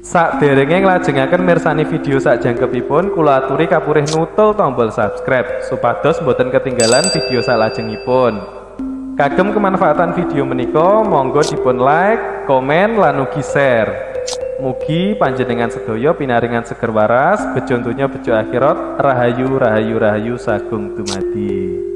Sak derenge nglajengaken mirsani video sak jangkepipun kula aturi kapurih nutul tombol subscribe supados mboten ketinggalan video sak lajengipun. Kagem kemanfaatan video menika monggo dipun like, komen lan ugi share. Mugi panjenengan sedaya pinaringan seger waras, bejo donya bejo akhirat, rahayu rahayu rahayu sagung dumadi.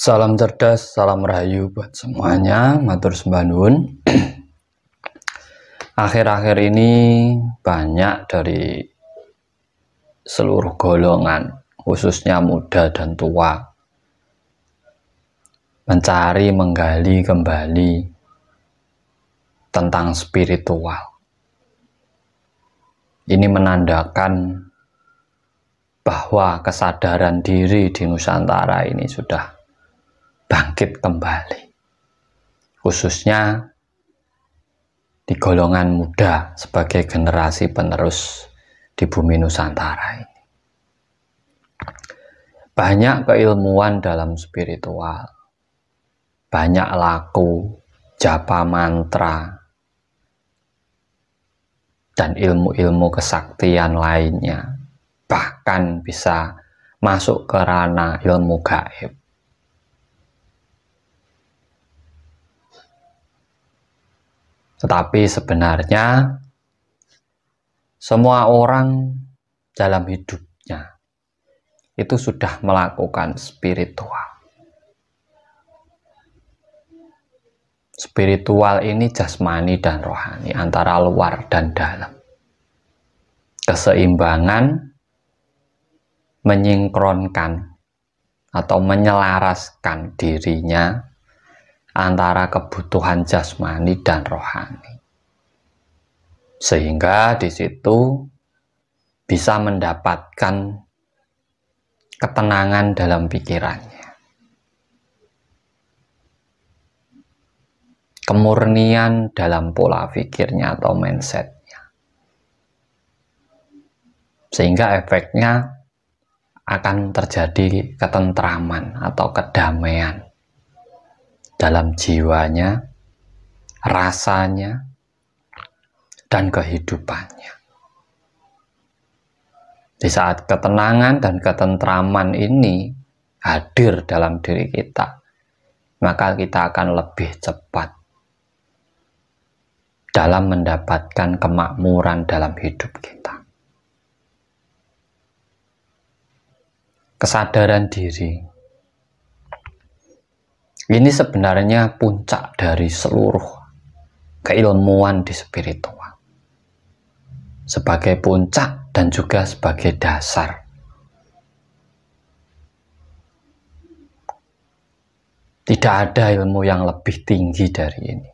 Salam cerdas, salam rahayu buat semuanya. Matur sembahun. Akhir-akhir ini banyak dari seluruh golongan, khususnya muda dan tua, mencari menggali kembali tentang spiritual. Ini menandakan bahwa kesadaran diri di Nusantara ini sudah bangkit kembali. Khususnya di golongan muda sebagai generasi penerus di bumi Nusantara ini. Banyak keilmuan dalam spiritual, banyak laku, japa mantra, dan ilmu-ilmu kesaktian lainnya bahkan bisa masuk ke ranah ilmu gaib Tetapi sebenarnya semua orang dalam hidupnya itu sudah melakukan spiritual. Spiritual ini jasmani dan rohani, antara luar dan dalam. Keseimbangan menyingkronkan atau menyelaraskan dirinya antara kebutuhan jasmani dan rohani. Sehingga di situ bisa mendapatkan ketenangan dalam pikirannya. Kemurnian dalam pola pikirnya atau mindsetnya. Sehingga efeknya akan terjadi ketentraman atau kedamaian dalam jiwanya, rasanya, dan kehidupannya. Di saat ketenangan dan ketentraman ini hadir dalam diri kita, maka kita akan lebih cepat dalam mendapatkan kemakmuran dalam hidup kita. Kesadaran diri ini sebenarnya puncak dari seluruh keilmuan di spiritual. Sebagai puncak dan juga sebagai dasar. Tidak ada ilmu yang lebih tinggi dari ini.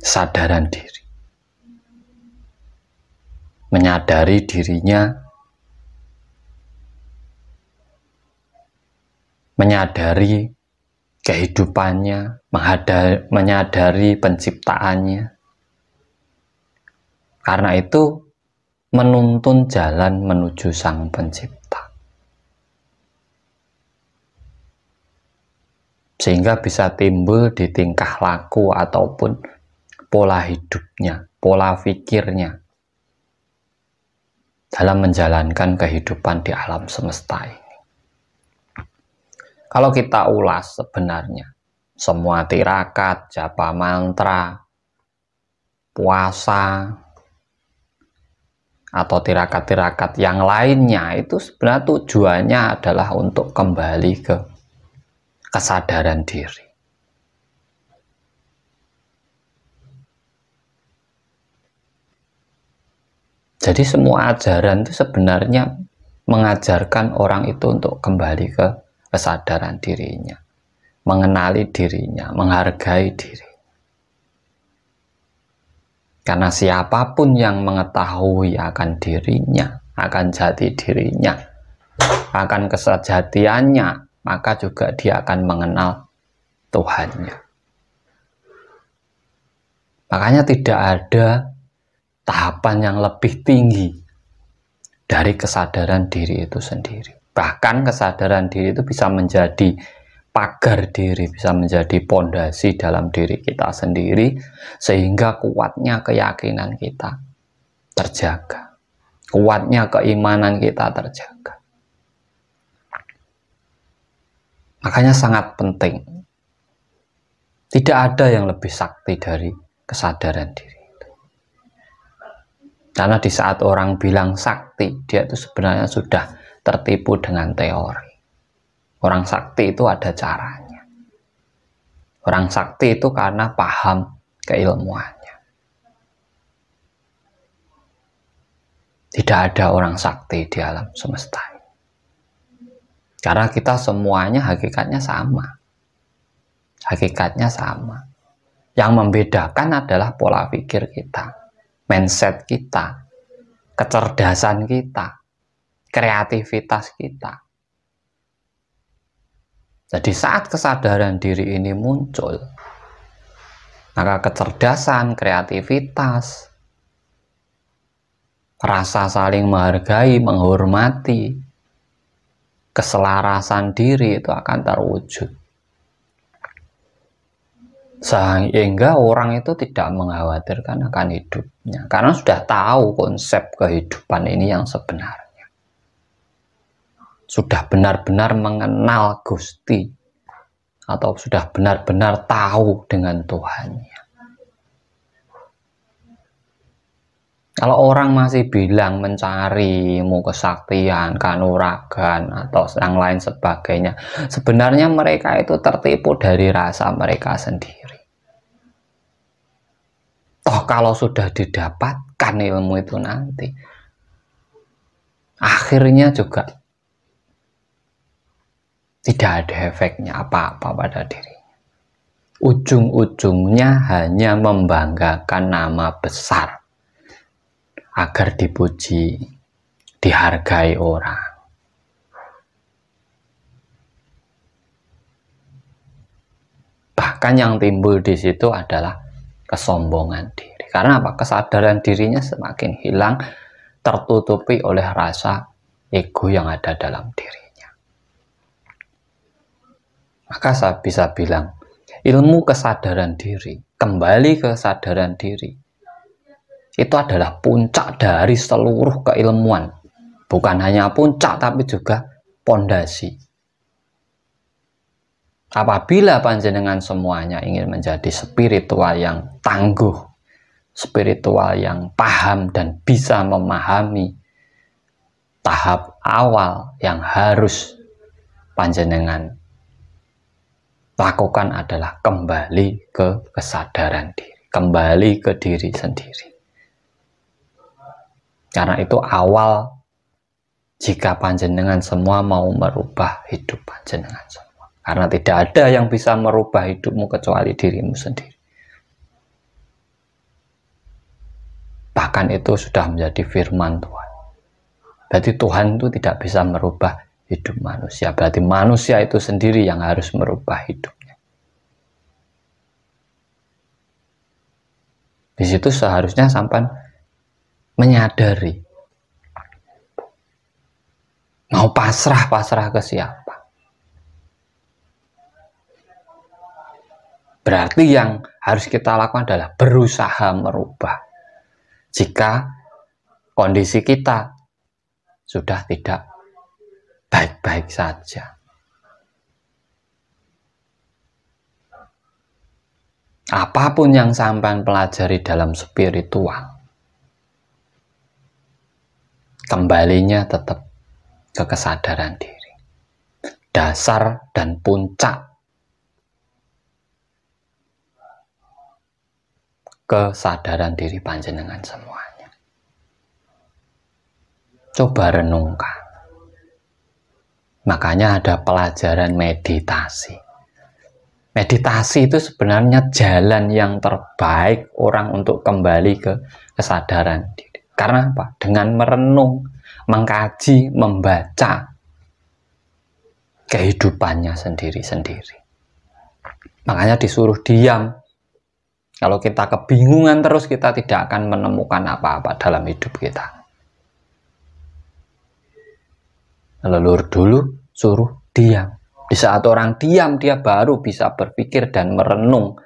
Sadaran diri. Menyadari dirinya menyadari kehidupannya, menghadari, menyadari penciptaannya. Karena itu menuntun jalan menuju Sang Pencipta. Sehingga bisa timbul di tingkah laku ataupun pola hidupnya, pola pikirnya dalam menjalankan kehidupan di alam semesta ini. Kalau kita ulas sebenarnya, semua tirakat, japa mantra, puasa, atau tirakat-tirakat yang lainnya itu sebenarnya tujuannya adalah untuk kembali ke kesadaran diri. Jadi semua ajaran itu sebenarnya mengajarkan orang itu untuk kembali ke kesadaran dirinya, mengenali dirinya, menghargai diri. Karena siapapun yang mengetahui akan dirinya, akan jati dirinya, akan kesejatiannya, maka juga dia akan mengenal Tuhannya. Makanya tidak ada tahapan yang lebih tinggi dari kesadaran diri itu sendiri bahkan kesadaran diri itu bisa menjadi pagar diri bisa menjadi pondasi dalam diri kita sendiri sehingga kuatnya keyakinan kita terjaga kuatnya keimanan kita terjaga makanya sangat penting tidak ada yang lebih sakti dari kesadaran diri karena di saat orang bilang sakti dia itu sebenarnya sudah tertipu dengan teori. Orang sakti itu ada caranya. Orang sakti itu karena paham keilmuannya. Tidak ada orang sakti di alam semesta Karena kita semuanya hakikatnya sama. Hakikatnya sama. Yang membedakan adalah pola pikir kita, mindset kita, kecerdasan kita, kreativitas kita. Jadi saat kesadaran diri ini muncul, maka kecerdasan, kreativitas, rasa saling menghargai, menghormati, keselarasan diri itu akan terwujud. Sehingga orang itu tidak mengkhawatirkan akan hidupnya, karena sudah tahu konsep kehidupan ini yang sebenarnya sudah benar-benar mengenal Gusti atau sudah benar-benar tahu dengan Tuhannya. Kalau orang masih bilang mencari mau kesaktian, kanuragan, atau yang lain sebagainya, sebenarnya mereka itu tertipu dari rasa mereka sendiri. Toh kalau sudah didapatkan ilmu itu nanti, akhirnya juga tidak ada efeknya apa-apa pada diri. Ujung-ujungnya hanya membanggakan nama besar agar dipuji, dihargai orang. Bahkan yang timbul di situ adalah kesombongan diri. Karena apa? Kesadaran dirinya semakin hilang, tertutupi oleh rasa ego yang ada dalam diri. Maka saya bisa bilang, ilmu kesadaran diri, kembali ke kesadaran diri, itu adalah puncak dari seluruh keilmuan. Bukan hanya puncak, tapi juga pondasi. Apabila panjenengan semuanya ingin menjadi spiritual yang tangguh, spiritual yang paham dan bisa memahami tahap awal yang harus panjenengan lakukan adalah kembali ke kesadaran diri, kembali ke diri sendiri. Karena itu awal jika panjenengan semua mau merubah hidup panjenengan semua. Karena tidak ada yang bisa merubah hidupmu kecuali dirimu sendiri. Bahkan itu sudah menjadi firman Tuhan. Berarti Tuhan itu tidak bisa merubah hidup manusia. Berarti manusia itu sendiri yang harus merubah hidupnya. Di situ seharusnya sampan menyadari mau pasrah-pasrah ke siapa. Berarti yang harus kita lakukan adalah berusaha merubah. Jika kondisi kita sudah tidak baik-baik saja. Apapun yang sampan pelajari dalam spiritual, kembalinya tetap ke kesadaran diri. Dasar dan puncak kesadaran diri panjenengan semuanya. Coba renungkan. Makanya ada pelajaran meditasi. Meditasi itu sebenarnya jalan yang terbaik orang untuk kembali ke kesadaran diri. Karena apa? Dengan merenung, mengkaji, membaca kehidupannya sendiri-sendiri. Makanya disuruh diam. Kalau kita kebingungan terus, kita tidak akan menemukan apa-apa dalam hidup kita. leluhur dulu suruh diam di saat orang diam dia baru bisa berpikir dan merenung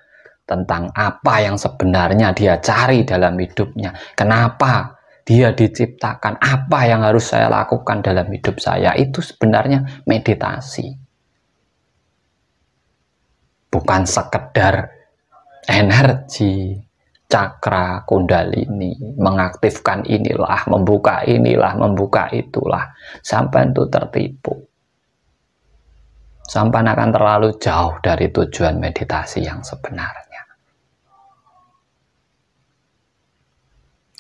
tentang apa yang sebenarnya dia cari dalam hidupnya kenapa dia diciptakan apa yang harus saya lakukan dalam hidup saya itu sebenarnya meditasi bukan sekedar energi cakra kundalini, mengaktifkan inilah, membuka inilah, membuka itulah, sampai itu tertipu. Sampai akan terlalu jauh dari tujuan meditasi yang sebenarnya.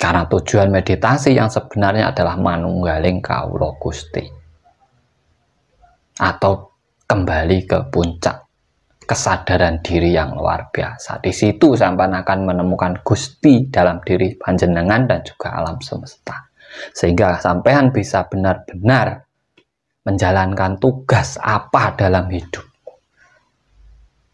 Karena tujuan meditasi yang sebenarnya adalah manunggaling kaulo gusti. Atau kembali ke puncak kesadaran diri yang luar biasa. Di situ sampan akan menemukan Gusti dalam diri panjenengan dan juga alam semesta. Sehingga sampean bisa benar-benar menjalankan tugas apa dalam hidup.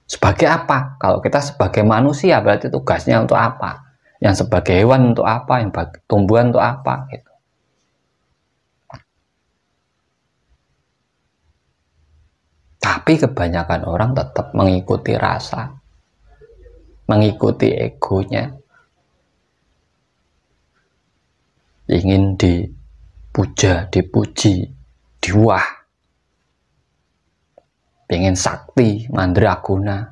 Sebagai apa? Kalau kita sebagai manusia berarti tugasnya untuk apa? Yang sebagai hewan untuk apa? Yang tumbuhan untuk apa? Gitu. tapi kebanyakan orang tetap mengikuti rasa mengikuti egonya ingin dipuja, dipuji, diwah ingin sakti, mandraguna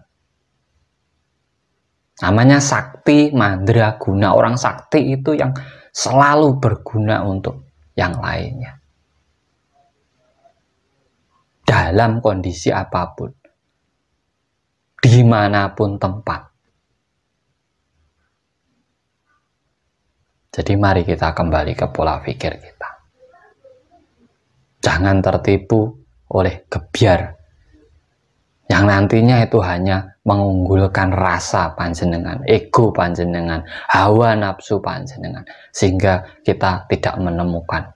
namanya sakti, mandraguna orang sakti itu yang selalu berguna untuk yang lainnya dalam kondisi apapun, dimanapun tempat. Jadi mari kita kembali ke pola pikir kita. Jangan tertipu oleh gebyar yang nantinya itu hanya mengunggulkan rasa panjenengan, ego panjenengan, hawa nafsu panjenengan, sehingga kita tidak menemukan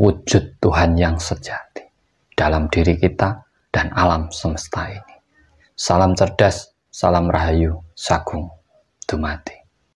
wujud Tuhan yang sejati dalam diri kita dan alam semesta ini. Salam cerdas, salam rahayu, sagung, dumati.